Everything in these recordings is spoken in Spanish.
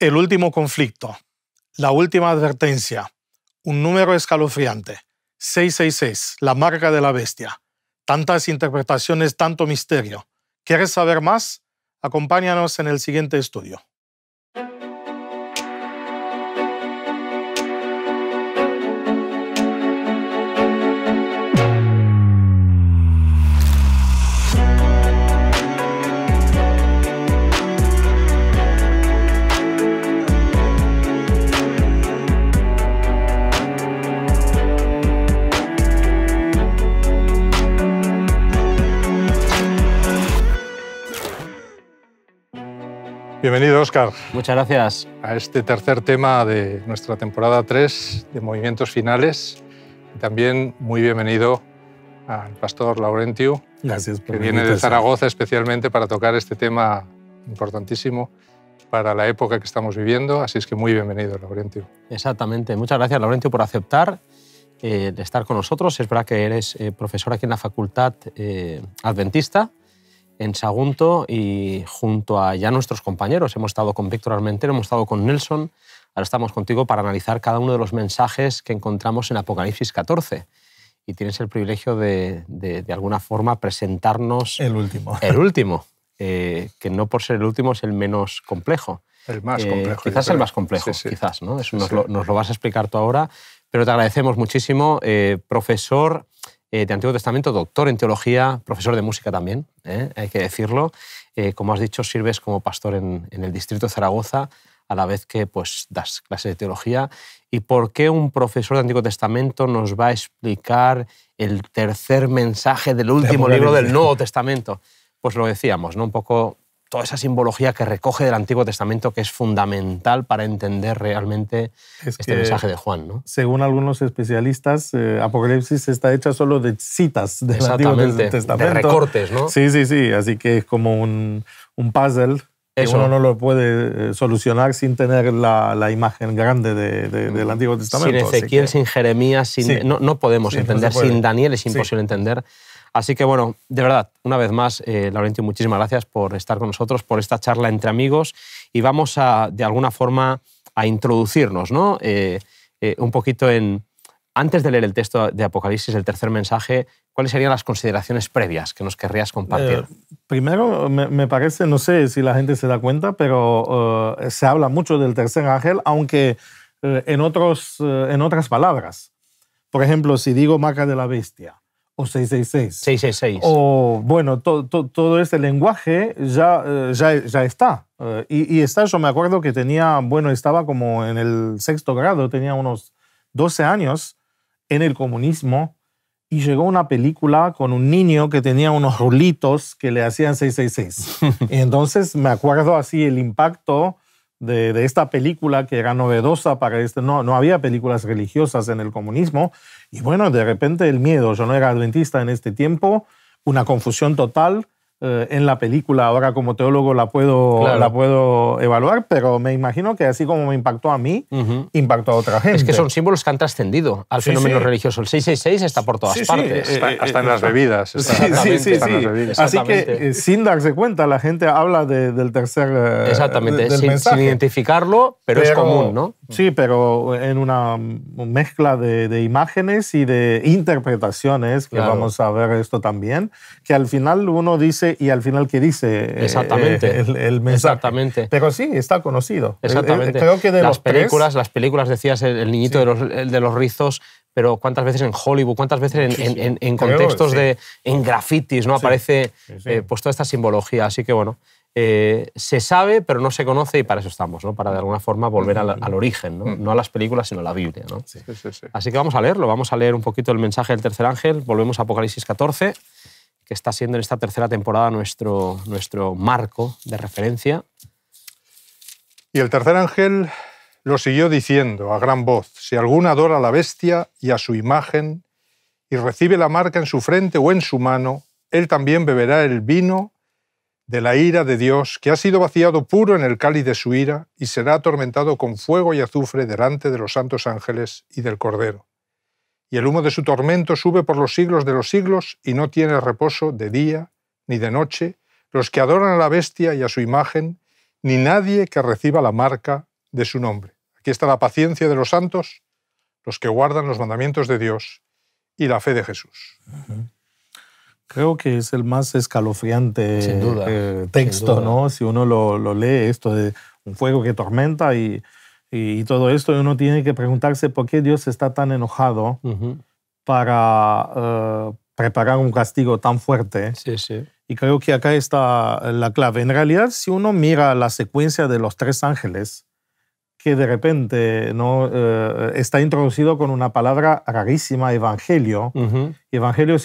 El último conflicto, la última advertencia, un número escalofriante, 666, la marca de la bestia. Tantas interpretaciones, tanto misterio. ¿Quieres saber más? Acompáñanos en el siguiente estudio. Bienvenido, Oscar. Muchas gracias. A este tercer tema de nuestra temporada 3 de Movimientos Finales. También muy bienvenido al pastor Laurentiu, que viene de Zaragoza especialmente para tocar este tema importantísimo para la época que estamos viviendo. Así es que muy bienvenido, Laurentiu. Exactamente. Muchas gracias, Laurentiu, por aceptar eh, estar con nosotros. Es verdad que eres eh, profesor aquí en la Facultad eh, Adventista en Sagunto y junto a ya nuestros compañeros. Hemos estado con Víctor Armentero, hemos estado con Nelson, ahora estamos contigo para analizar cada uno de los mensajes que encontramos en Apocalipsis 14. Y tienes el privilegio de, de, alguna forma, presentarnos... El último. El último, eh, que no por ser el último es el menos complejo. El más eh, complejo. quizás el más complejo, quizás, ¿no? nos, lo, vas a explicar tú ahora, pero te agradecemos muchísimo. Eh, profesor eh, de Antiguo Testamento, doctor en teología, profesor de música también, ¿eh? hay que decirlo. Eh, como has dicho, sirves como pastor en, el distrito de Zaragoza, a la vez que pues, das clases de teología. ¿Y por qué un profesor de Antiguo Testamento nos va a explicar el tercer mensaje del último libro del Nuevo Testamento? Pues lo decíamos, ¿no? un poco toda esa simbología que recoge del Antiguo Testamento que es fundamental para entender realmente este mensaje de Juan. ¿no? Según algunos especialistas, eh, Apocalipsis está hecha solo de citas del Antiguo Testamento. De recortes, ¿no? Sí, sí, sí. Así que es como un, un puzzle eso. uno no lo puede eh, solucionar sin tener la, la imagen grande mm. del Antiguo Testamento. Sin Ezequiel, sin Jeremías, sin... No, no, podemos entender, sin Daniel es imposible entender Así que bueno, de verdad, una vez más, eh, Laurentio, muchísimas gracias por estar con nosotros, por esta charla entre amigos y vamos a, de alguna forma, a introducirnos, ¿no? Eh, eh, un poquito en, antes de leer el texto de Apocalipsis, el tercer mensaje, ¿cuáles serían las consideraciones previas que nos querrías compartir? Eh, primero, me, parece, no sé si la gente se da cuenta, pero se habla mucho del tercer ángel, aunque en, otros, en otras palabras. Por ejemplo, si digo marca de la bestia, o 666. 666. O, bueno, todo todo este lenguaje ya, eh, ya, ya está. Eh, y, y, está, yo me acuerdo que tenía, bueno, estaba como en el sexto grado, tenía unos 12 años en el comunismo y llegó una película con un niño que tenía unos rulitos que le hacían 666. y entonces me acuerdo así el impacto de, esta película que era novedosa para este, no, no había películas religiosas en el comunismo, y bueno, de repente el miedo, yo no era adventista en este tiempo, una confusión total, eh, en la película. Ahora como teólogo la puedo, la puedo evaluar, pero me imagino que así como me impactó a mí, impactó a otra gente. Es que son símbolos que han trascendido al fenómeno religioso. El 666 está por todas partes. Eh, está, hasta eh, en las bebidas. Así que sin darse cuenta, la gente habla del tercer Exactamente, sin, identificarlo, pero, es común, ¿no? Mm. Sí, pero en una mezcla de, imágenes y de interpretaciones, que vamos a ver esto también, que al final uno dice y al final qué dice eh, Exactamente. Eh, el, mensaje. Exactamente. Pero sí, está conocido. Eh, Exactamente. Creo que de las películas, las películas, decías, el, niñito de, los, de los rizos, pero cuántas veces en Hollywood, cuántas veces en, contextos de en grafitis, ¿no? Aparece pues toda esta simbología. Así que bueno, eh, se sabe, pero no se conoce y para eso estamos, para de alguna forma volver al, origen, ¿no? a las películas, sino a la Biblia. Así que vamos a leerlo, vamos a leer un poquito el mensaje del tercer ángel, volvemos a Apocalipsis 14, que está siendo en esta tercera temporada nuestro, nuestro marco de referencia. Y el tercer ángel lo siguió diciendo a gran voz, si alguno adora a la bestia y a su imagen y recibe la marca en su frente o en su mano, él también beberá el vino de la ira de Dios, que ha sido vaciado puro en el cáliz de su ira, y será atormentado con fuego y azufre delante de los santos ángeles y del Cordero. Y el humo de su tormento sube por los siglos de los siglos, y no tiene reposo de día ni de noche, los que adoran a la bestia y a su imagen, ni nadie que reciba la marca de su nombre. Aquí está la paciencia de los santos, los que guardan los mandamientos de Dios y la fe de Jesús creo que es el más escalofriante eh, texto, ¿no? Si uno lo, lee, esto de un fuego que tormenta y, todo esto, uno tiene que preguntarse por qué Dios está tan enojado para eh, preparar un castigo tan fuerte. Sí, sí. Y creo que acá está la clave. En realidad, si uno mira la secuencia de los tres ángeles, que de repente ¿no? Eh, está introducido con una palabra rarísima, evangelio. Evangelio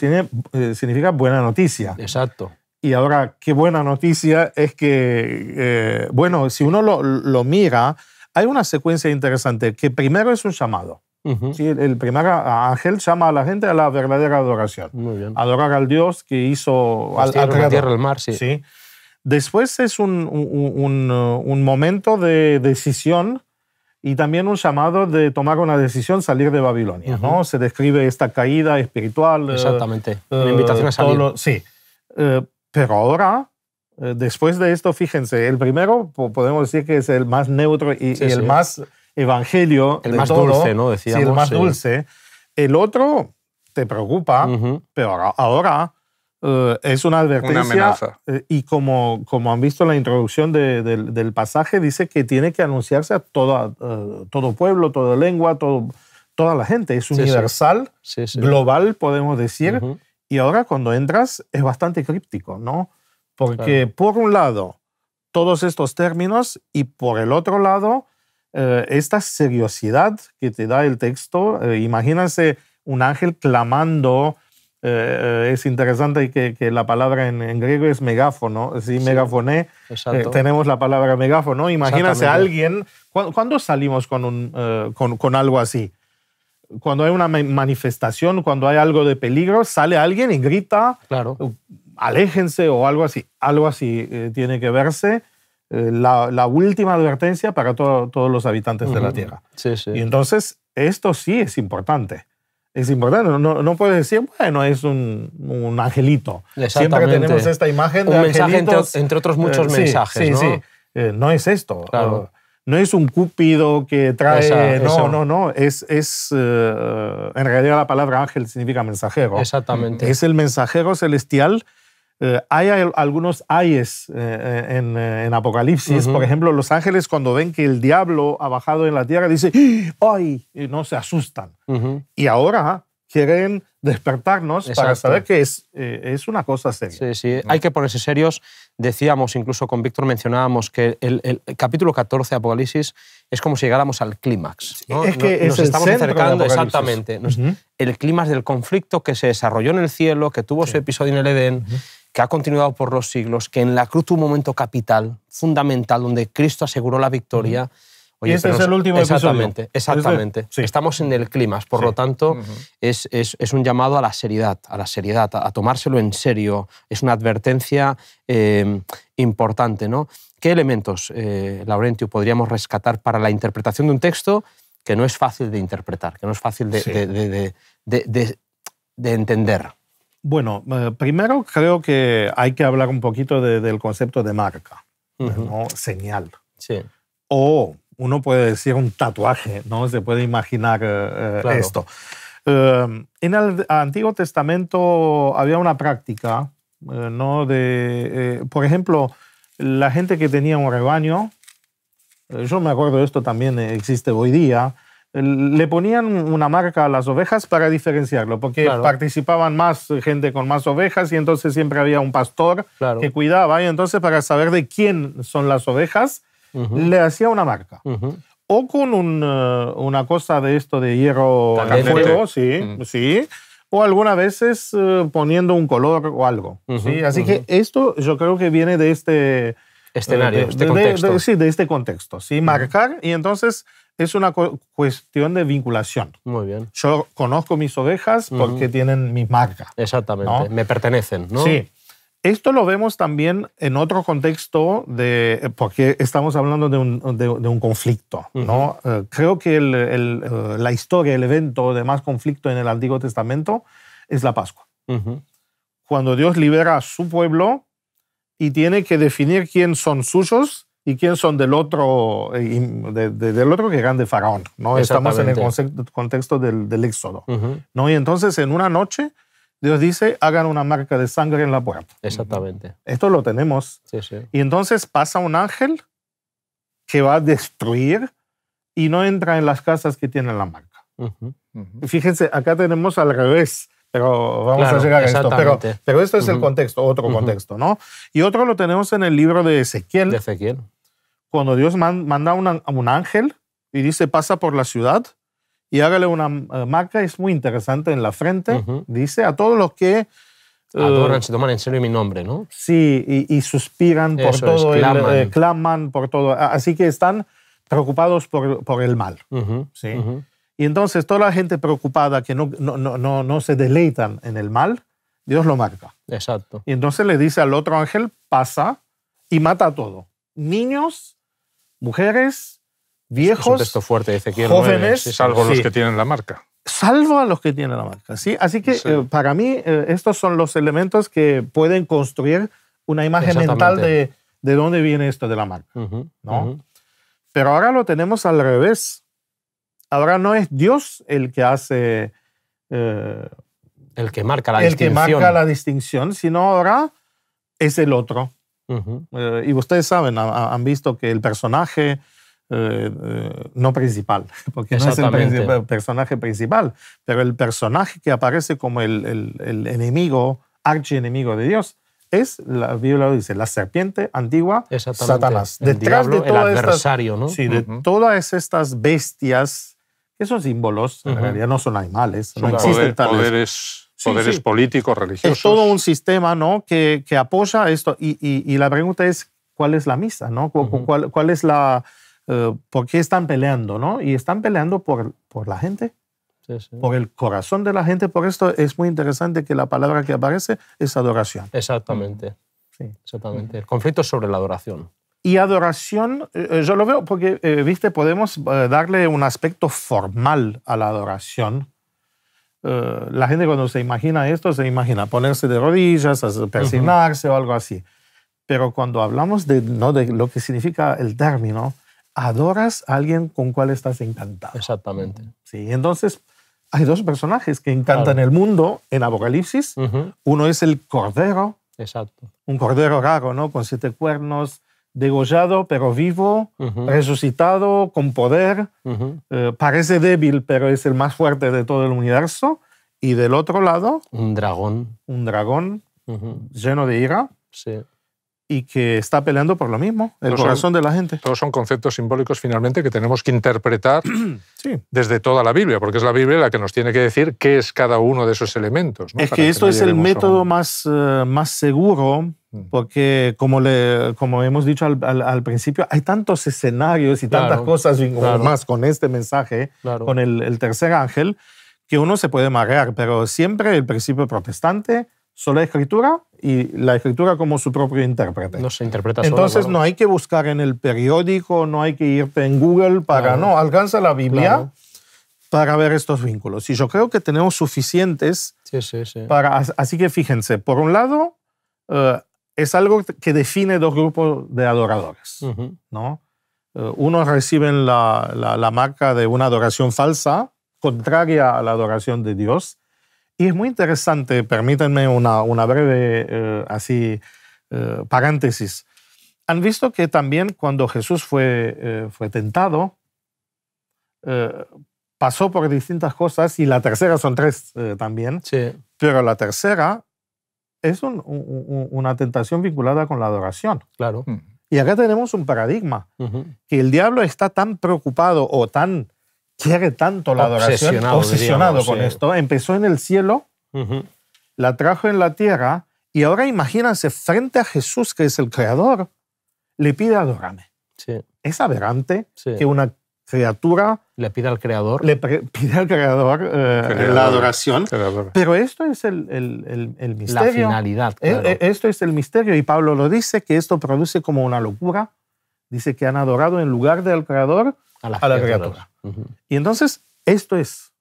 eh, significa buena noticia. Exacto. Y ahora, qué buena noticia es que, eh, bueno, si uno lo, mira, hay una secuencia interesante, que primero es un llamado. El primer ángel llama a la gente a la verdadera adoración. Adorar al Dios que hizo... Al, tierra, tierra, el mar, ¿sí? Después es uh, un, momento de decisión y también un llamado de tomar una decisión, salir de Babilonia. ¿no? Se describe esta caída espiritual. Uh, Exactamente. Uh, una invitación a salir. sí. pero ahora, después de esto, fíjense, el primero podemos decir que es el más neutro y, el más evangelio. El de más dulce, ¿no? Decíamos. el más dulce. El otro te preocupa, pero ahora eh, es una advertencia. amenaza. Eh, y como, como han visto en la introducción del pasaje, dice que tiene que anunciarse a toda, eh, todo pueblo, toda lengua, toda la gente. Es universal, global, podemos decir. Y ahora cuando entras es bastante críptico, ¿no? Porque por un lado, todos estos términos y por el otro lado, esta seriosidad que te da el texto. imagínense un ángel clamando eh, eh, es interesante que, que la palabra en, griego es megáfono, sí, sí megafoné, eh, tenemos la palabra megáfono. Imagínense a alguien, cuando ¿cuándo salimos con, un, con, algo así? Cuando hay una manifestación, cuando hay algo de peligro, sale alguien y grita, aléjense o algo así. Algo así tiene que verse. La, última advertencia para todos los habitantes de la Tierra. Y entonces, esto sí es importante es importante. No, no puedes decir, bueno, es un, angelito. Siempre tenemos esta imagen un mensaje entre, otros eh, muchos mensajes. ¿no? Eh, no es esto. No es un cúpido que trae. no, no, no. Es, es eh, en realidad la palabra ángel significa mensajero. Exactamente. Es el mensajero celestial eh, hay algunos ayes eh, eh, en, Apocalipsis. Por ejemplo, los ángeles cuando ven que el diablo ha bajado en la tierra, dicen, ¡Ah! ¡ay! Y no se asustan. Y ahora quieren despertarnos para saber que es, es una cosa seria. Sí, sí, hay que ponerse serios. Decíamos, incluso con Víctor mencionábamos, que el, capítulo 14 de Apocalipsis es como si llegáramos al clímax. Es que nos, estamos acercando, exactamente. El clímax del conflicto que se desarrolló en el cielo, que tuvo su episodio en el Edén que ha continuado por los siglos, que en la cruz tuvo un momento capital, fundamental, donde Cristo aseguró la victoria. y este es el último exactamente, episodio. Exactamente, exactamente. Estamos en el clima, por lo tanto, es, un llamado a la seriedad, a la seriedad, a, tomárselo en serio. Es una advertencia em, importante, ¿no? ¿Qué elementos, eh, Laurentio, podríamos rescatar para la interpretación de un texto que no es fácil de interpretar, que no es fácil de entender? Bueno, eh, primero creo que hay que hablar un poquito del concepto de marca, ¿no? señal. Sí. O uno puede decir un tatuaje, ¿no? Se puede imaginar eh, eh, esto. Em, en el Antiguo Testamento había una práctica, ¿no? De, por ejemplo, la gente que tenía un rebaño, yo me acuerdo de esto también existe hoy día, le ponían una marca a las ovejas para diferenciarlo, porque participaban más gente con más ovejas y entonces siempre había un pastor que cuidaba y entonces para saber de quién son las ovejas le hacía una marca. O con un, uh, una cosa de esto de hierro a fuego, sí, sí. O algunas veces uh, poniendo un color o algo. ¿sí? Así que esto yo creo que viene de este escenario, eh, de, este contexto. sí, de este contexto. ¿sí? Marcar y entonces es una cuestión de vinculación. Muy bien. Yo conozco mis ovejas porque tienen mi marca. Exactamente, me pertenecen, ¿no? Sí. Esto lo vemos también en otro contexto, de, porque estamos hablando de un, conflicto. ¿no? Eh, creo que eh, la historia, el evento de más conflicto en el Antiguo Testamento es la Pascua. Cuando Dios libera a su pueblo y tiene que definir quién son suyos y quién son del otro, eh, de, del otro que grande faraón, ¿no? Estamos en el contexto del, éxodo, ¿no? Y entonces en una noche Dios dice, hagan una marca de sangre en la puerta. Exactamente. Esto lo tenemos. Sí, sí. Y entonces pasa un ángel que va a destruir y no entra en las casas que tienen la marca. Fíjense, acá tenemos al revés pero vamos a llegar a esto. Pero, pero este es el contexto, otro contexto, ¿no? Y otro lo tenemos en el libro de Ezequiel. De Ezequiel. Cuando Dios manda a un ángel y dice, pasa por la ciudad y hágale una eh, marca, es muy interesante en la frente, dice, a todos los que... Adoran, ah, eh, se toman en serio mi nombre, ¿no? Sí, y, suspiran por todo, claman. El, eh, claman. por todo. Así que están preocupados por, por el mal, ¿sí? Y entonces toda la gente preocupada que no, no, no, no, se deleitan en el mal, Dios lo marca. Exacto. Y entonces le dice al otro ángel, pasa y mata a todo. Niños, mujeres, viejos, fuerte, jóvenes. salvo los que tienen la marca. Salvo a los que tienen la marca. ¿sí? Así que eh, para mí eh, estos son los elementos que pueden construir una imagen mental de, de dónde viene esto de la marca. ¿no? Pero ahora lo tenemos al revés. Ahora no es Dios el que hace... Eh, el que marca la distinción. que la distinción, sino ahora es el otro. Eh, y ustedes saben, han visto que el personaje eh, no principal, porque no es el, personaje principal, pero el personaje que aparece como el, enemigo, archienemigo de Dios, es, la Biblia lo dice, la serpiente antigua Satanás. Detrás diablo, el adversario, ¿no? Sí, de todas estas bestias esos símbolos, en realidad no son animales, no existen tales. Poderes, poderes políticos, religiosos. Es todo un sistema ¿no? que, que apoya esto. Y, y, la pregunta es, ¿cuál es la misa? ¿no? ¿Cuál, cuál es la... Eh, ¿Por qué están peleando? ¿no? Y están peleando por, por la gente, por el corazón de la gente. Por esto es muy interesante que la palabra que aparece es adoración. Exactamente. Mm. Sí. Exactamente. El conflicto sobre la adoración. Y adoración, eh, yo lo veo porque, eh, viste, podemos eh, darle un aspecto formal a la adoración. La gente cuando se imagina esto, se imagina ponerse de rodillas, persignarse o algo así. Pero cuando hablamos de, ¿no? de lo que significa el término, adoras a alguien con cual estás encantado. Exactamente. Sí, entonces hay dos personajes que encantan el mundo en Apocalipsis. Uno es el cordero. Exacto. Un cordero raro, ¿no? Con siete cuernos degollado pero vivo, resucitado con poder, eh, parece débil pero es el más fuerte de todo el universo, y del otro lado... Un dragón. Un dragón lleno de ira. Y que está peleando por lo mismo, el corazón de la gente. Todos son conceptos simbólicos finalmente que tenemos que interpretar desde toda la Biblia, porque es la Biblia la que nos tiene que decir qué es cada uno de esos elementos. Es que, esto es el método más, eh, más seguro Mm. Porque como, le, como hemos dicho al, principio, hay tantos escenarios y tantas cosas y más con este mensaje, con el, tercer ángel, que uno se puede marear, pero siempre el principio protestante, la escritura y la escritura como su propio intérprete. No Entonces no hay que buscar en el periódico, no hay que irte en Google para, no, alcanza la Biblia para ver estos vínculos. Y yo creo que tenemos suficientes sí, sí, sí. para... Así que fíjense, por un lado... Eh, es algo que define dos grupos de adoradores. ¿no? Eh, unos reciben la, marca de una adoración falsa, contraria a la adoración de Dios. Y es muy interesante, permítanme una, breve eh, así, eh, paréntesis. Han visto que también cuando Jesús fue, fue tentado, pasó por distintas cosas y la tercera son tres también. Sí. Pero la tercera es una tentación vinculada con la adoración. Claro. Mm. Y acá tenemos un paradigma, que el diablo está tan preocupado o tan quiere tanto la adoración, obsesionado con esto. Empezó en el cielo, la trajo en la tierra y ahora imagínense, frente a Jesús, que es el creador, le pide adorame. Es aberrante que una criatura. Le pide al creador. Le pide al creador, eh, la adoración. Pero esto es el, el, el, misterio. La finalidad. Eh, eh, esto es el misterio. Y Pablo lo dice, que esto produce como una locura. Dice que han adorado en lugar del creador a la, criatura. Y entonces, esto es.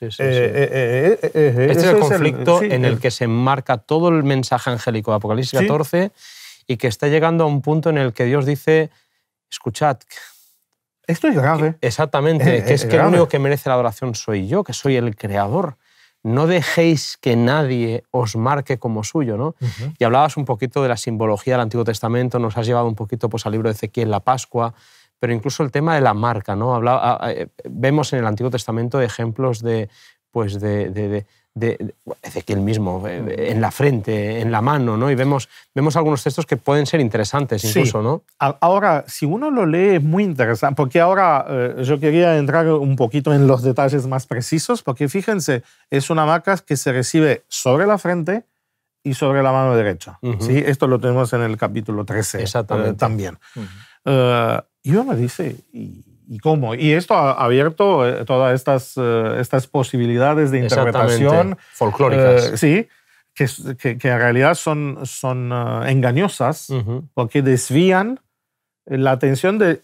este es el conflicto en el, el que se enmarca todo el mensaje angélico de Apocalipsis 14 y que está llegando a un punto en el que Dios dice, escuchad, esto es grave. Exactamente, eh, que es, eh, que el único que merece la adoración soy yo, que soy el creador. No dejéis que nadie os marque como suyo, ¿no? Y hablabas un poquito de la simbología del Antiguo Testamento, nos has llevado un poquito pues, al libro de Ezequiel, la Pascua, pero incluso el tema de la marca, ¿no? Hablaba, ah, eh, vemos en el Antiguo Testamento ejemplos de, pues, de de, el mismo, eh, mm. en la frente, en la mano, ¿no? Y vemos, vemos algunos textos que pueden ser interesantes incluso, sí. ¿no? Ahora, si uno lo lee, es muy interesante, porque ahora eh, yo quería entrar un poquito en los detalles más precisos, porque fíjense, es una marca que se recibe sobre la frente y sobre la mano derecha. ¿sí? Esto lo tenemos en el capítulo 13 eh, Exactamente. también. y uno dice, ¿Y cómo? Y esto ha abierto eh, todas estas, eh, estas posibilidades de interpretación. Folclóricas. Eh, sí, que, que, en realidad son, son engañosas porque desvían la atención de,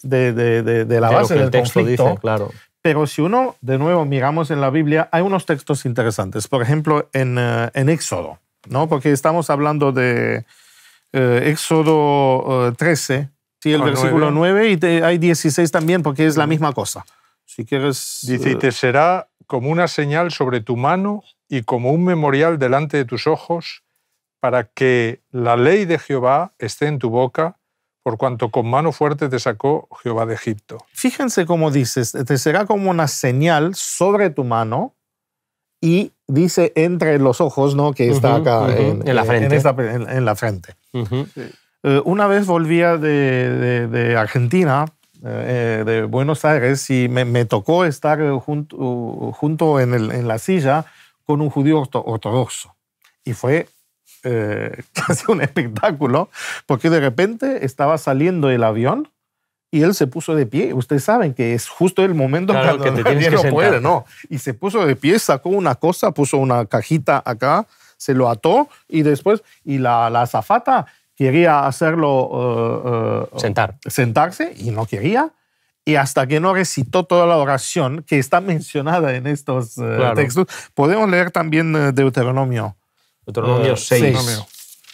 la base del texto claro. Pero si uno, de nuevo, miramos en la Biblia, hay unos textos interesantes. Por ejemplo, en, en Éxodo, ¿no? porque estamos hablando de Éxodo 13, Sí, el ah, versículo 9, y hay 16 también porque es la misma cosa. Si quieres... Dice, y te eh, será como una señal sobre tu mano y como un memorial delante de tus ojos para que la ley de Jehová esté en tu boca por cuanto con mano fuerte te sacó Jehová de Egipto. Fíjense cómo dices, te será como una señal sobre tu mano y dice entre los ojos, ¿no? Que está acá En, la frente. Eh, una vez volvía de, Argentina, eh, eh, de Buenos Aires, y me, tocó estar junto, junto en, la silla con un judío ortodoxo. Y fue casi un espectáculo, porque de repente estaba saliendo el avión y él se puso de pie. Ustedes saben que es justo el momento cuando que te tienes que no puede, ¿no? Y se puso de pie, sacó una cosa, puso una cajita acá, se lo ató y después, y la, la azafata quería hacerlo... Eh, eh, Sentar. Sentarse y no quería. Y hasta que no recitó toda la oración que está mencionada en estos eh, textos, podemos leer también Deuteronomio. Deuteronomio 6.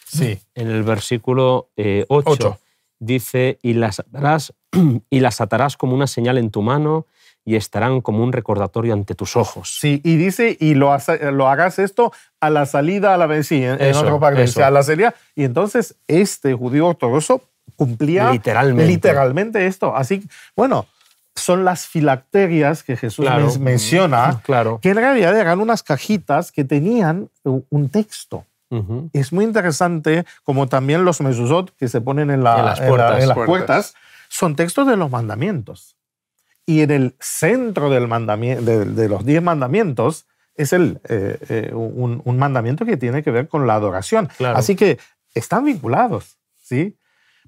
Sí. En el versículo 8 dice, y las, atarás, y las atarás como una señal en tu mano y estarán como un recordatorio ante tus ojos. Sí, y dice, y lo, lo, hagas esto a la salida a la vencida, en, otro parque, a la salida. Y entonces este judío ortodoxo cumplía literalmente. esto. Así, bueno, son las filacterias que Jesús menciona, claro. que en realidad eran unas cajitas que tenían un texto. Es muy interesante como también los mesuzot que se ponen en, las, puertas, son textos de los mandamientos. Y en el centro del mandamiento, de, de los diez mandamientos es el, eh, eh, un, mandamiento que tiene que ver con la adoración. Así que están vinculados, ¿sí?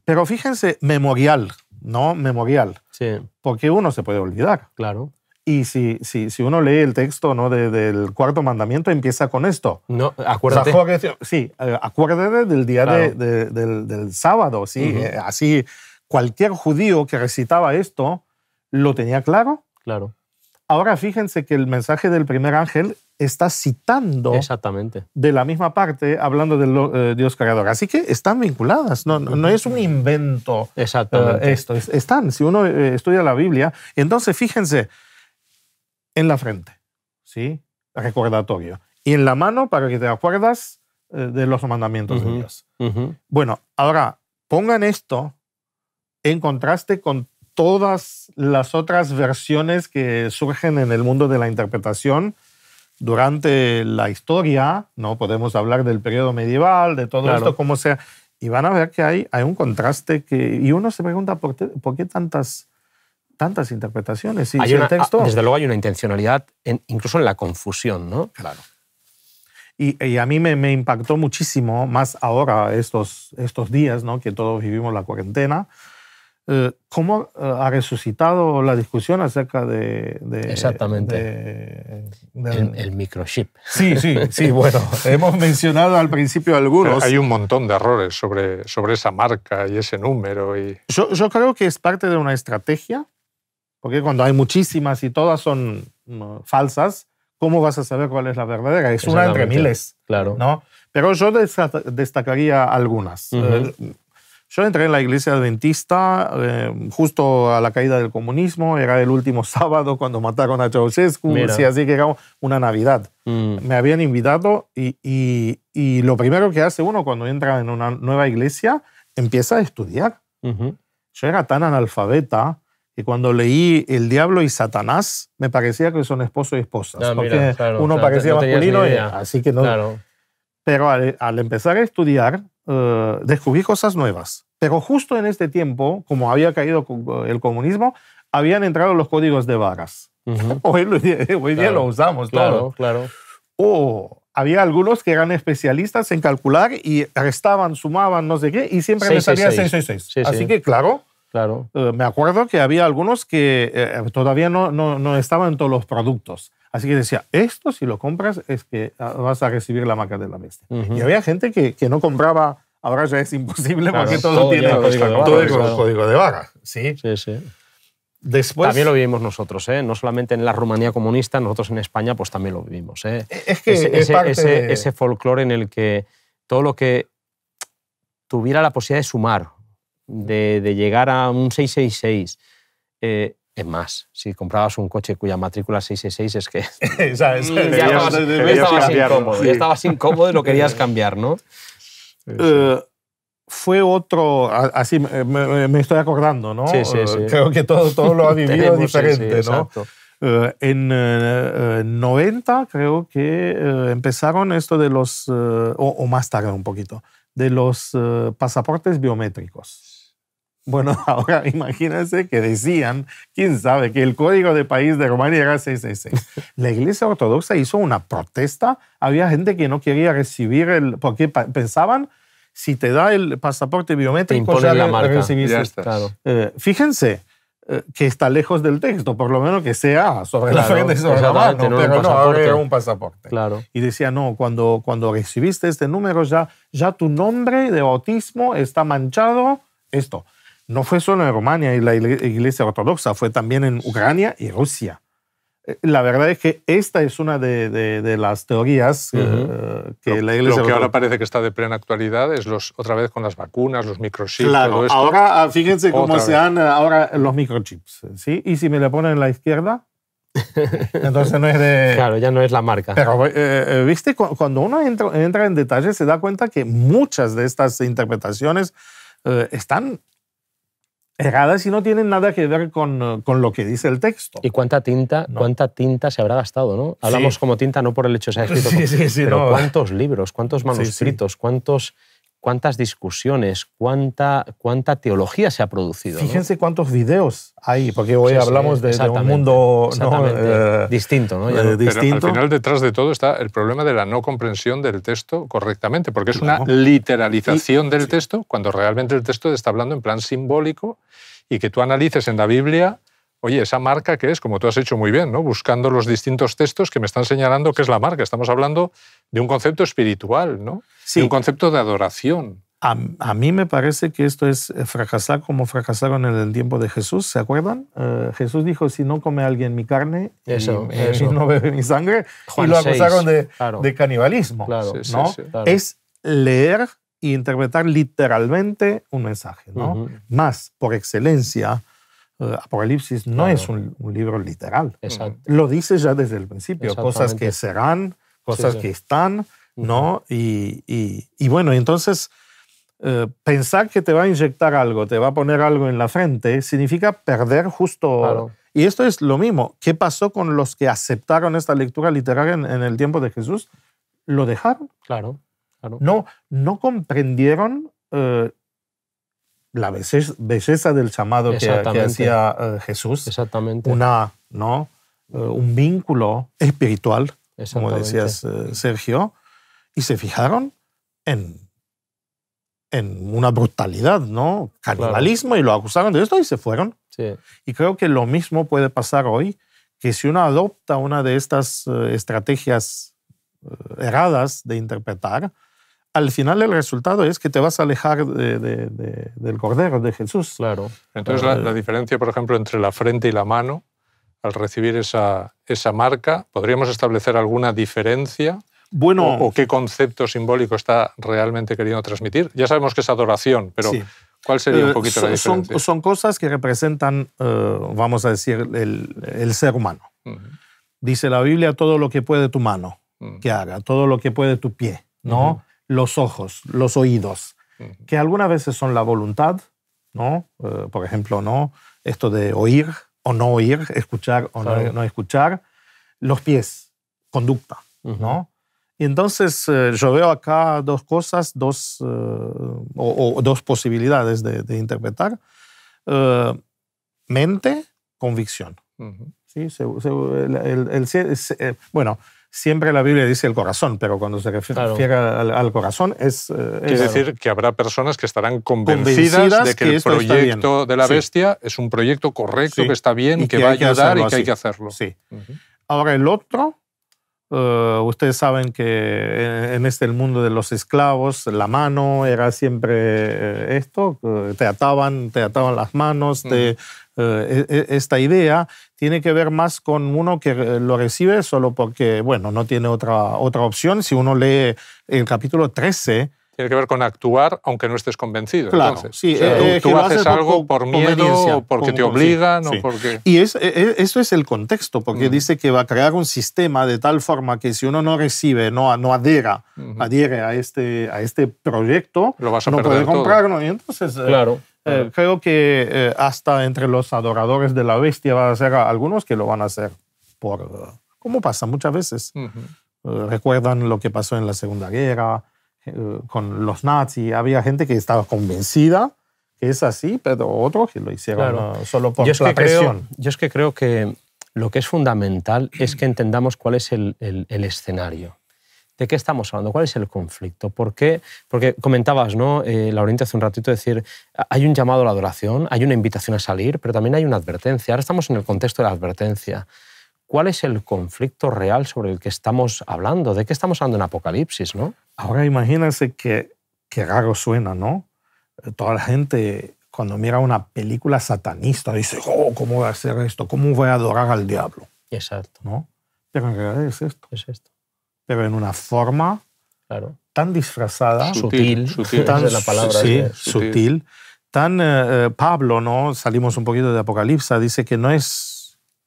Pero fíjense, memorial, ¿no? Memorial. Sí. Porque uno se puede olvidar. Claro. Y si, si, uno lee el texto ¿no? del cuarto mandamiento, empieza con esto. No, acuérdate. sí, eh, acuérdate del día del, sábado, ¿sí? Así, cualquier judío que recitaba esto lo tenía claro. Claro. Ahora fíjense que el mensaje del primer ángel está citando Exactamente. de la misma parte, hablando del eh, Dios creador. Así que están vinculadas, no, es un invento eh, esto. Están, si uno eh, estudia la Biblia, entonces fíjense, en la frente, ¿sí? recordatorio, y en la mano para que te acuerdas de los mandamientos de Dios. Bueno, ahora pongan esto en contraste con todas las otras versiones que surgen en el mundo de la interpretación durante la historia, ¿no? Podemos hablar del periodo medieval, de todo esto, como sea. Y van a ver que hay, hay un contraste que... Y uno se pregunta por, qué, tantas, tantas interpretaciones. y hay texto... Ah, desde luego hay una intencionalidad, incluso en la confusión, ¿no? Claro. Y, a mí me, me, impactó muchísimo, más ahora, estos, estos días, ¿no? que todos vivimos la cuarentena, eh, cómo eh, ha resucitado la discusión acerca de... Exactamente. el, microchip. Sí, sí, sí, bueno, hemos mencionado al principio algunos. Hay un montón de errores sobre, sobre esa marca y ese número. Y... Yo, creo que es parte de una estrategia, porque cuando hay muchísimas y todas son mm, falsas, ¿cómo vas a saber cuál es la verdadera? Es una entre miles. Claro. ¿no? Pero yo destacaría algunas. Yo entré en la iglesia adventista eh, justo a la caída del comunismo, era el último sábado cuando mataron a Ceausescu, así que era una Navidad. Mm. Me habían invitado y, y, lo primero que hace uno cuando entra en una nueva iglesia, empieza a estudiar. Yo era tan analfabeta que cuando leí El Diablo y Satanás, me parecía que son esposo y esposa. Ah, porque uno parecía masculino, y, así que no. Pero al empezar a estudiar, eh, descubrí cosas nuevas. Pero justo en este tiempo, como había caído eh, el comunismo, habían entrado los códigos de varas. hoy, día lo usamos claro, Claro, O había algunos que eran especialistas en calcular y restaban, sumaban, no sé qué, y siempre me salía 666. Así que, claro, Claro. Eh, me acuerdo que había algunos que todavía no, no, no, estaban en todos los productos. Así que decía, esto si lo compras es que ah, vas a recibir la marca de la bestia. Y había gente que, que, no compraba, ahora ya es imposible porque todo, tiene el código, de todo código de barra. Sí, sí. sí. Después, también lo vivimos nosotros, ¿eh? no solamente en la Rumanía comunista, nosotros en España pues también lo vivimos. ¿eh? E-, es que ese, ese, folclore en el que todo lo que tuviera la posibilidad de sumar, de, llegar a un 666, eh, es más, si comprabas un coche cuya matrícula 666 es que... Mm, ya, estabas, incómodo, y lo querías cambiar, ¿no? Eh, fue otro, así me, estoy acordando, ¿no? Sí, sí, eh, Creo que todo, lo ha vivido diferente, ¿no? Eh, en 90 creo que empezaron esto de los, o, más tarde un poquito, de los pasaportes biométricos. Bueno, ahora imagínense que decían, quién sabe, que el código de país de Rumania era 666. La Iglesia Ortodoxa hizo una protesta. Había gente que no quería recibir el. porque pensaban, si te da el pasaporte biométrico, ya la marca. Ya eh, fíjense eh, que está lejos del texto, por lo menos que sea sobre la frente, sobre la mano, pero no, era un pasaporte. Claro. Y decía, no, cuando, cuando recibiste este número ya, ya tu nombre de bautismo está manchado, esto no fue solo en Rumania y la Iglesia Ortodoxa, fue también en Ucrania y Rusia. Eh, la verdad es que esta es una de, las teorías eh, que la Iglesia. Lo que ahora parece que está de plena actualidad es los, otra vez con las vacunas, los microchips. Claro, ahora ah, fíjense cómo se han eh, ahora los microchips. ¿sí? Y si me le ponen en la izquierda, entonces no es de. Claro, ya no es la marca. Pero, viste, cuando uno entra, entra en detalle se da cuenta que muchas de estas interpretaciones están erradas y no tienen nada que ver con, lo que dice el texto. ¿Y cuánta tinta, cuánta tinta se habrá gastado? ¿no? Hablamos como tinta no por el hecho de ser escrito, sí, pero cuántos libros, cuántos manuscritos, cuántos cuántas discusiones, cuánta, cuánta teología se ha producido. Fíjense cuántos videos hay, porque hoy hablamos de, un mundo eh, distinto. ¿no? Eh, al final detrás de todo está el problema de la no comprensión del texto correctamente, porque es una literalización del texto cuando realmente el texto está hablando en plan simbólico y que tú analices en la Biblia oye, esa marca que es, como tú has hecho muy bien, ¿no? buscando los distintos textos que me están señalando qué es la marca. Estamos hablando de un concepto espiritual, ¿no? un concepto de adoración. A, mí me parece que esto es eh, fracasar como fracasaron en el tiempo de Jesús, ¿se acuerdan? Eh, Jesús dijo, si no come alguien mi carne eh, eso, no bebe mi sangre, y lo acusaron de, canibalismo. ¿no? Es leer y e interpretar literalmente un mensaje. ¿no? Más, por excelencia, Apocalipsis no es un, libro literal. Lo dice ya desde el principio, cosas que serán, cosas que están, ¿no? Y, y, bueno, entonces eh, pensar que te va a inyectar algo, te va a poner algo en la frente, significa perder justo... Y esto es lo mismo. ¿Qué pasó con los que aceptaron esta lectura literaria en, el tiempo de Jesús? Lo dejaron. Claro. No, no comprendieron eh, la belleza, del llamado que, hacía eh, Jesús. Exactamente. Una, ¿no? un vínculo espiritual, como decías, Sergio y se fijaron en, en una brutalidad, ¿no? Canibalismo y lo acusaron de esto y se fueron. Y creo que lo mismo puede pasar hoy, que si uno adopta una de estas eh, estrategias eh, erradas de interpretar, al final el resultado es que te vas a alejar del Cordero, de Jesús. Claro. Entonces la, la, eh, diferencia, por ejemplo, entre la frente y la mano, al recibir esa, esa marca, ¿podríamos establecer alguna diferencia bueno. O, qué concepto simbólico está realmente queriendo transmitir. Ya sabemos que es adoración, pero ¿cuál sería un eh, poquito son, la diferencia? Son, cosas que representan, eh, vamos a decir, el, ser humano. Dice la Biblia todo lo que puede tu mano que haga, todo lo que puede tu pie, ¿no? Los ojos, los oídos, que algunas veces son la voluntad, ¿no? Eh, por ejemplo, ¿no? Esto de oír o no oír, escuchar o no, no, escuchar. Los pies, conducta, ¿no? Y Entonces, eh, yo veo acá dos cosas, dos, eh, o, dos posibilidades de, interpretar. Eh, mente, convicción. ¿Sí? bueno, siempre la Biblia dice el corazón, pero cuando se refiere, al, corazón es... Quiere decir que habrá personas que estarán convencidas, de que, el proyecto de la bestia es un proyecto correcto, que está bien, que, que, va a ayudar y que hay que hacerlo. Sí. Ahora, el otro eh, ustedes saben que en, este el mundo de los esclavos, la mano era siempre eh, esto, eh, te ataban, te las manos, e, e, esta idea tiene que ver más con uno que lo recibe solo porque, bueno, no tiene otra, otra opción. Si uno lee el capítulo 13, tiene que ver con actuar aunque no estés convencido. Claro, sí, eh, tú, eh, haces algo por miedo o porque te obligan o porque... Y es, e, e, eso es el contexto, porque mm. dice que va a crear un sistema de tal forma que si uno no recibe, no, no adhiera, a este, a este proyecto, Lo vas no puede comprarlo. Y entonces, eh, claro. creo que hasta entre los adoradores de la bestia va a ser algunos que lo van a hacer por... Como pasa muchas veces. Recuerdan lo que pasó en la Segunda Guerra, eh, con los nazis. Había gente que estaba convencida que es así, pero otros que lo hicieron solo por yo la que presión. yo es que creo que lo que es fundamental es que entendamos cuál es el, escenario. ¿De qué estamos hablando? ¿Cuál es el conflicto? ¿Por qué? Porque comentabas, ¿no, eh, hace un ratito, decir, hay un llamado a la adoración, hay una invitación a salir, pero también hay una advertencia. Ahora estamos en el contexto de la advertencia cuál es el conflicto real sobre el que estamos hablando, de qué estamos hablando en Apocalipsis, ¿no? Ahora imagínense que, que raro suena, ¿no? Eh, toda la gente cuando mira una película satanista dice, oh, ¿cómo voy a hacer esto? ¿Cómo voy a adorar al diablo? Exacto. ¿No? Pero en realidad es esto. Es esto. Pero en una forma claro. tan disfrazada, sutil, sutil. tan la palabra, sí, sutil. tan eh, eh, Pablo, ¿no? Salimos un poquito de Apocalipsis, dice que no es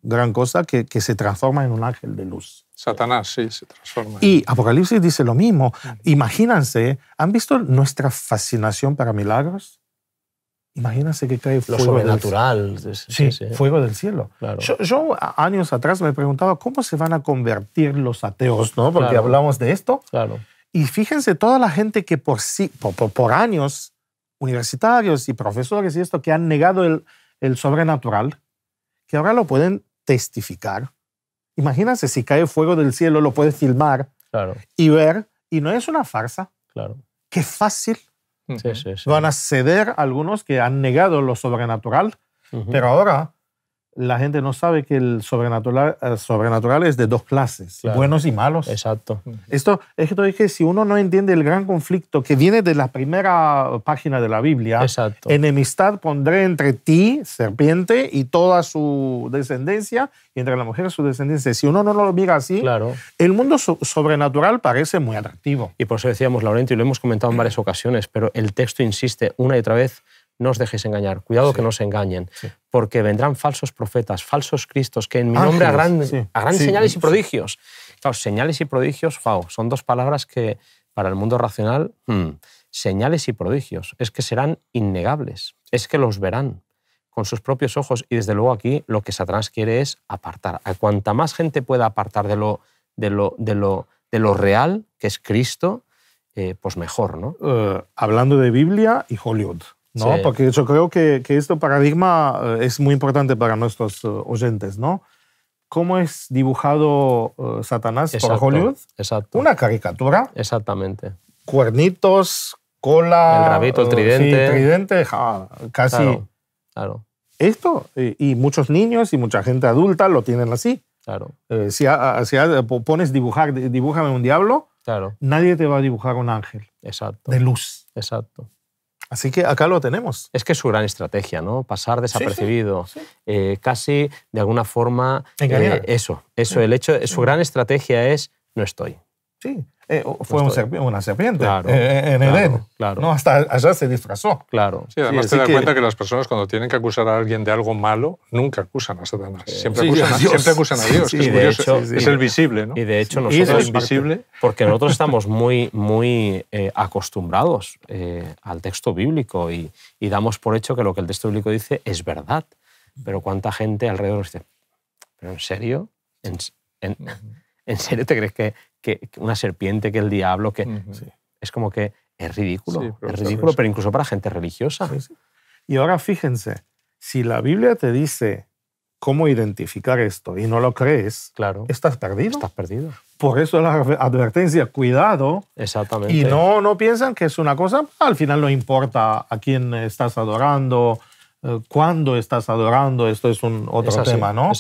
gran cosa, que, que, se transforma en un ángel de luz. Satanás, sí, se transforma. Y Apocalipsis dice lo mismo. Mm. Imagínense, ¿han visto nuestra fascinación para milagros? Imagínense que cae fuego. Lo sobrenatural. Del... Sí, fuego del cielo. Yo, años atrás me preguntaba cómo se van a convertir los ateos, ¿no? Porque hablamos de esto. Claro. Y fíjense, toda la gente que por, sí, por, por años, universitarios y profesores y esto, que han negado el, el sobrenatural, que ahora lo pueden testificar. Imagínense si cae fuego del cielo, lo puedes filmar y ver, y no es una farsa. Claro. Qué fácil. Van a ceder algunos que han negado lo sobrenatural, pero ahora la gente no sabe que el sobrenatural, eh, sobrenatural es de dos clases, buenos y malos. Exacto. Esto, es que si uno no entiende el gran conflicto que viene de la primera página de la Biblia, enemistad pondré entre ti, serpiente, y toda su descendencia, y entre la mujer y su descendencia. Si uno no lo mira así, el mundo sobrenatural parece muy atractivo. Y por eso decíamos, Laurenti, y lo hemos comentado en varias ocasiones, pero el texto insiste una y otra vez no os dejéis engañar, cuidado que no os engañen, porque vendrán falsos profetas, falsos cristos, que en mi nombre harán, grandes señales y prodigios. señales y prodigios, son dos palabras que para el mundo racional, hmm, señales y prodigios, es que serán innegables, es que los verán con sus propios ojos y desde luego aquí lo que Satanás quiere es apartar. A cuanta más gente pueda apartar de lo, de lo, de lo, de lo real, que es Cristo, eh, pues mejor, ¿no? Eh, hablando de Biblia y Hollywood. ¿no? Porque yo creo que, que este paradigma eh, es muy importante para nuestros eh, oyentes, ¿no? ¿Cómo es dibujado eh, Satanás por Hollywood? Exacto. Una caricatura. Exactamente. Cuernitos, cola. El rabito, el tridente. tridente, casi. Claro, Esto, y, muchos niños y mucha gente adulta lo tienen así. Claro. si, pones dibujar, dibújame un diablo, claro. nadie te va a dibujar un ángel. Exacto. De luz. Exacto. Así que acá lo tenemos. Es que es su gran estrategia, ¿no? Pasar desapercibido, eh, casi de alguna forma. Eh, eso, eso, el hecho, su gran estrategia es no estoy. Sí. Eh, fue pues una serpiente eh, en claro, Edén. No, hasta allá se disfrazó. Claro. Sí, además te das cuenta que las personas cuando tienen que acusar a alguien de algo malo, nunca acusan a Satanás. Siempre, acusan, a, Dios. es, Hecho, es el visible, ¿no? Y de hecho nosotros... es invisible? Porque nosotros estamos muy, muy eh, acostumbrados al texto bíblico y, damos por hecho que lo que el texto bíblico dice es verdad. Pero cuánta gente alrededor dice, ¿pero en serio? ¿En, en, ¿en serio te crees que, una serpiente, que el diablo, que... Es como que es ridículo, es ridículo, pero incluso para gente religiosa. y ahora fíjense, si la Biblia te dice cómo identificar esto y no lo crees, claro. estás perdido. Estás perdido. Por eso la advertencia, cuidado. Exactamente. Y no, no piensan que es una cosa, al final no importa a quién estás adorando, eh, Cuando estás adorando, esto es un otro tema, ¿no?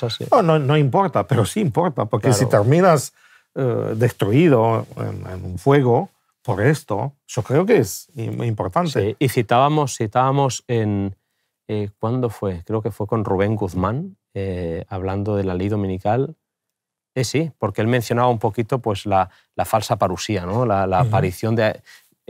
¿no? importa, pero sí importa, porque si terminas eh, destruido en, un fuego por esto, yo creo que es importante. Y citábamos, citábamos en, eh, ¿cuándo fue? Creo que fue con Rubén Guzmán, hablando de la ley dominical. sí, porque él mencionaba un poquito pues, la, falsa parusía, ¿no? la aparición de,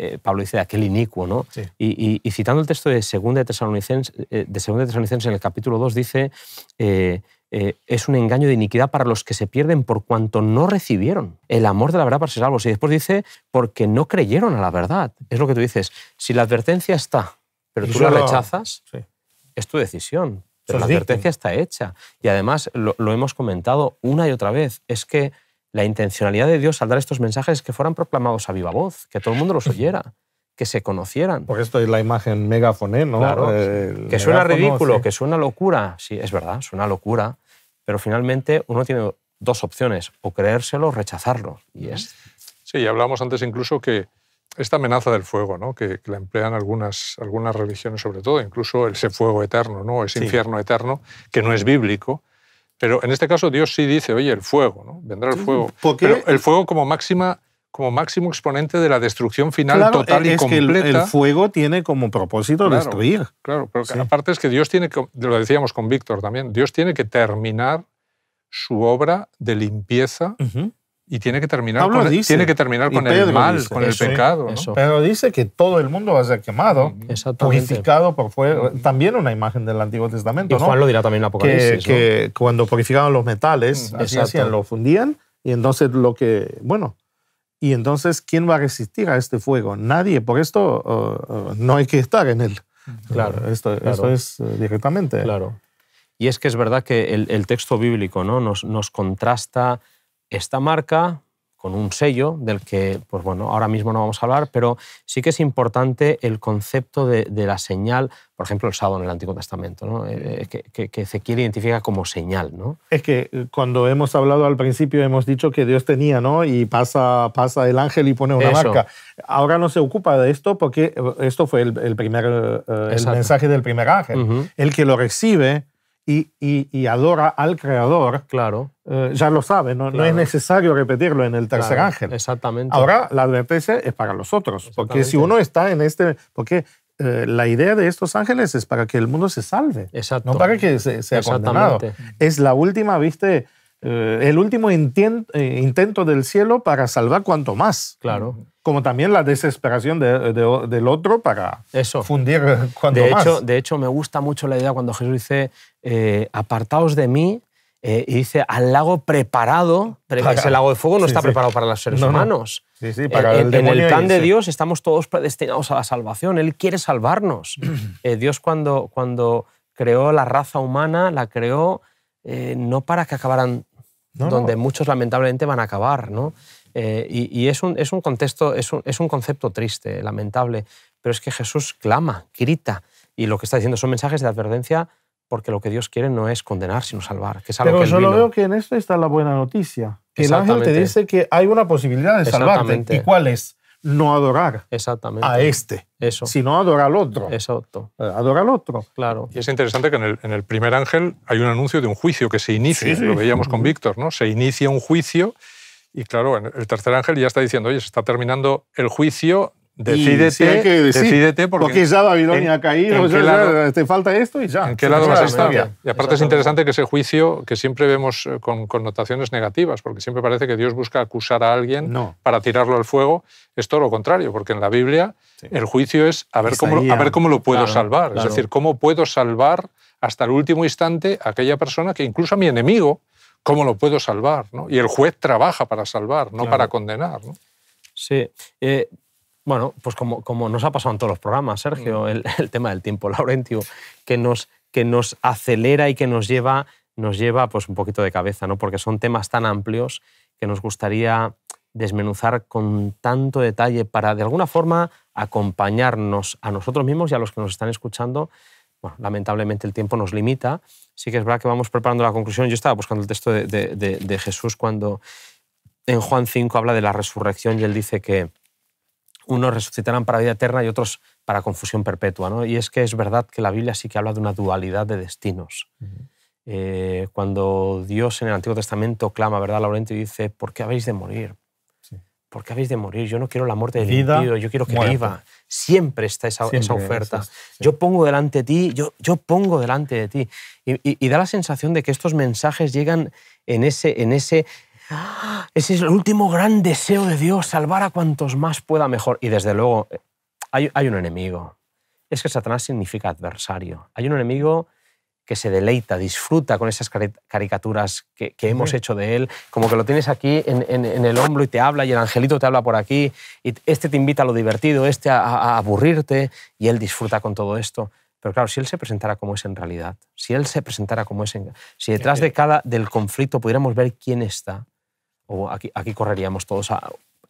eh, Pablo dice de aquel inicuo, ¿no? Y, citando el texto de 2 de Tesalonicenses, eh, en el capítulo 2 dice, eh, es un engaño de iniquidad para los que se pierden por cuanto no recibieron el amor de la verdad para ser salvos. Y después dice, porque no creyeron a la verdad. Es lo que tú dices, si la advertencia está, pero tú la rechazas, es tu decisión. Pero la advertencia está hecha. Y además, lo hemos comentado una y otra vez, es que la intencionalidad de Dios al dar estos mensajes es que fueran proclamados a viva voz, que todo el mundo los oyera, que se conocieran. Porque esto es la imagen megafoné, ¿no? Claro, eh, que suena ridículo, que suena locura. Sí, es verdad, suena locura, pero finalmente uno tiene dos opciones, o creérselo o rechazarlo. Y Sí, hablábamos antes incluso que esta amenaza del fuego, ¿no? que, la emplean algunas, religiones sobre todo, incluso ese fuego eterno, ¿no? ese infierno eterno, que no es bíblico, pero en este caso Dios sí dice, oye, el fuego, ¿no? vendrá el fuego. Pero el fuego como máxima como máximo exponente de la destrucción final e- total y completa. el, fuego tiene como propósito destruir. Claro, pero aparte es que Dios tiene que, lo decíamos con Víctor también, Dios tiene que terminar su obra de limpieza y tiene que terminar con, tiene que terminar con el mal, con el ¿eh? pecado. Pero dice que todo el mundo va a ser quemado, purificado por fuego. También una imagen del Antiguo Testamento. Y Juan lo dirá también en Apocalipsis. Que, cuando purificaban los metales, lo fundían y entonces lo que. Bueno. Y entonces, ¿quién va a resistir a este fuego? Nadie. Por esto uh, uh, no hay que estar en él. Claro. Esto, es uh, directamente. Claro. Y es que es verdad que el, texto bíblico ¿no? nos, nos contrasta esta marca con un sello del que, pues bueno, ahora mismo no vamos a hablar, pero sí que es importante el concepto de, la señal, por ejemplo, el sábado en el Antiguo Testamento, eh, eh, que, que, Ezequiel identifica como señal. Es que eh, cuando hemos hablado al principio hemos dicho que Dios tenía, ¿no? y pasa, pasa el ángel y pone una marca. Ahora no se ocupa de esto porque esto fue el, primer, el mensaje del primer ángel. El que lo recibe y, adora al Creador, claro. Eh, ya lo sabe, no, no, es necesario repetirlo en el tercer ángel. Exactamente. Ahora, la advertencia es para los otros, porque si uno está en este... Porque eh, la idea de estos ángeles es para que el mundo se salve, no para que se, sea condenado. Es la última, viste, eh, el último eh, intento del cielo para salvar cuanto más. Claro. Como también la desesperación del otro para fundir eh, cuanto de más. Hecho, de hecho, me gusta mucho la idea cuando Jesús dice, apartaos de mí, y dice al lago preparado, pero ese lago de fuego no está preparado para los seres humanos. en, el plan de Dios estamos todos predestinados a la salvación, Él quiere salvarnos. Dios cuando, cuando creó la raza humana, la creó no para que acabaran donde muchos lamentablemente van a acabar. ¿no? Eh, y, es, un, es, un, contexto, es un, concepto triste, lamentable, pero es que Jesús clama, grita, y lo que está diciendo son mensajes de advertencia porque lo que Dios quiere no es condenar, sino salvar. Que Pero que yo solo veo que en esto está la buena noticia. Que el ángel te dice que hay una posibilidad de salvarte. ¿Y cuál es? no adorar Exactamente. a este, Eso. sino adorar al otro. Exacto. Eh, adorar al otro. Claro. Y es interesante que en el, primer ángel hay un anuncio de un juicio que se inicia, lo veíamos con Víctor, ¿no? Se inicia un juicio y claro, el tercer ángel ya está diciendo, oye, se está terminando el juicio, Decídete, porque, ya Babilonia ha caído, te falta esto y ya. ¿En qué lado vas a estar? Y aparte es interesante que ese juicio, que siempre vemos eh, con connotaciones negativas, porque siempre parece que Dios busca acusar a alguien para tirarlo al fuego, es todo lo contrario, porque en la Biblia el juicio es a ver, cómo, a ver cómo lo puedo salvar, es decir, cómo puedo salvar hasta el último instante a aquella persona que incluso a mi enemigo, cómo lo puedo salvar. ¿no? Y el juez trabaja para salvar, no para condenar. ¿no? Sí. Eh, bueno, pues como, como nos ha pasado en todos los programas, Sergio, mm. el, tema del tiempo, Laurentio, que nos, que nos acelera y que nos lleva, nos lleva pues un poquito de cabeza, ¿no? porque son temas tan amplios que nos gustaría desmenuzar con tanto detalle para, de alguna forma, acompañarnos a nosotros mismos y a los que nos están escuchando. lamentablemente el tiempo nos limita. Sí que es verdad que vamos preparando la conclusión. Yo estaba buscando el texto de, de Jesús cuando en Juan 5 habla de la resurrección y él dice que unos resucitarán para vida eterna y otros para confusión perpetua. Y es que es verdad que la Biblia sí que habla de una dualidad de destinos. Eh, cuando Dios en el Antiguo Testamento clama, ¿verdad, laurentio Y dice, ¿por qué habéis de morir? ¿Por qué habéis de morir? Yo no quiero la muerte de impío, yo quiero que viva. Siempre está esa, oferta. Yo pongo delante de ti, yo, yo pongo delante de ti. Y, y da la sensación de que estos mensajes llegan en ese, en ese ese es el último gran deseo de Dios, salvar a cuantos más pueda mejor. Y desde luego, eh, hay, un enemigo. Es que Satanás significa adversario. Hay un enemigo que se deleita, disfruta con esas caricaturas que, hemos hecho de él, como que lo tienes aquí en, el hombro y te habla, y el angelito te habla por aquí, y este te invita a lo divertido, este a, aburrirte, y él disfruta con todo esto. Pero claro, si él se presentara como es en realidad, si él se presentara como es en... Si detrás de cada, del conflicto pudiéramos ver quién está, o aquí, correríamos todos a,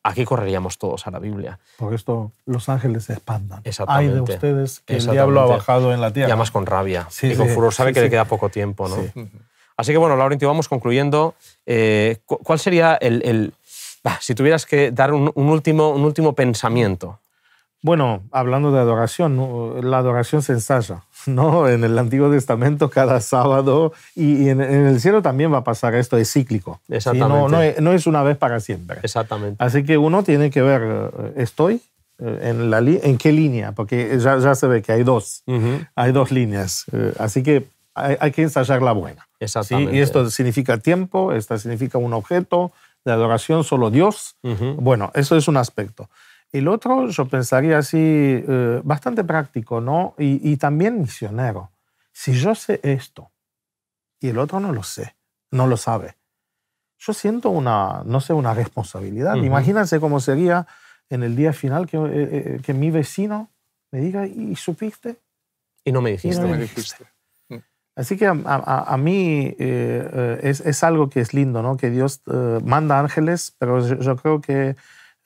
aquí correríamos todos a la Biblia. Porque esto, los ángeles se espantan. Hay de ustedes que el diablo ha bajado en la tierra. Y además con rabia y con furor. Sabe que le queda poco tiempo, Así que bueno, Laurenti, vamos concluyendo. Eh, ¿Cuál sería el, si tuvieras que dar último, un último pensamiento bueno, hablando de adoración, la adoración se ensaya, ¿no? En el Antiguo Testamento cada sábado y, en, el cielo también va a pasar esto, es cíclico. Exactamente. No, es una vez para siempre. Exactamente. Así que uno tiene que ver, eh, ¿estoy eh, en, qué línea? Porque ya, se ve que hay dos, hay dos líneas. Eh, así que hay, que ensayar la buena. Exactamente. Y esto significa tiempo, esto significa un objeto de adoración, solo Dios. Bueno, eso es un aspecto. El otro, yo pensaría así, eh, bastante práctico, ¿no? Y, también misionero. Si yo sé esto y el otro no lo sé, no lo sabe, yo siento una, no sé, una responsabilidad. Imagínense cómo sería en el día final eh, eh, que, mi vecino me diga, ¿y supiste? Y no me dijiste. No Así que a, mí es, algo que es lindo, ¿no? Que Dios manda ángeles, pero yo creo que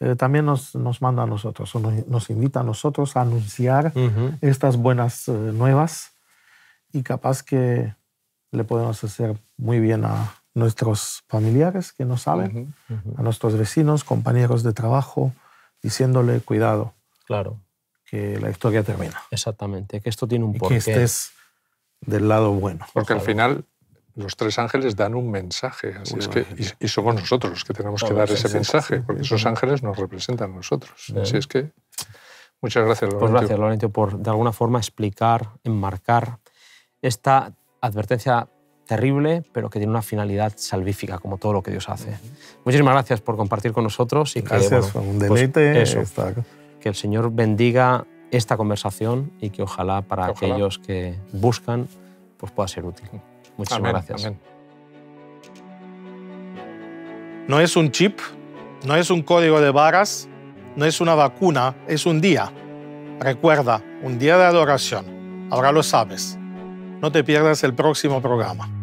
eh, también nos, nos, manda a nosotros, o nos, invita a nosotros a anunciar estas buenas eh, nuevas y capaz que le podemos hacer muy bien a nuestros familiares que no saben, a nuestros vecinos, compañeros de trabajo, diciéndole cuidado. Claro. Que la historia termina. Exactamente, que esto tiene un porqué. Y que estés del lado bueno. Porque al final los tres ángeles dan un mensaje, que, y, somos nosotros los que tenemos que dar ese mensaje, porque esos ángeles nos representan a nosotros. Así es que muchas gracias, pues Laurentio. gracias, Laurentio, por de alguna forma explicar, enmarcar esta advertencia terrible, pero que tiene una finalidad salvífica, como todo lo que Dios hace. Muchísimas gracias por compartir con nosotros. Y gracias, que, un pues deleite. que el Señor bendiga esta conversación y que ojalá para aquellos que buscan pues pueda ser útil. Muchas gracias. No es un chip, no es un código de varas, no es una vacuna, es un día. Recuerda, un día de adoración. Ahora lo sabes. No te pierdas el próximo programa.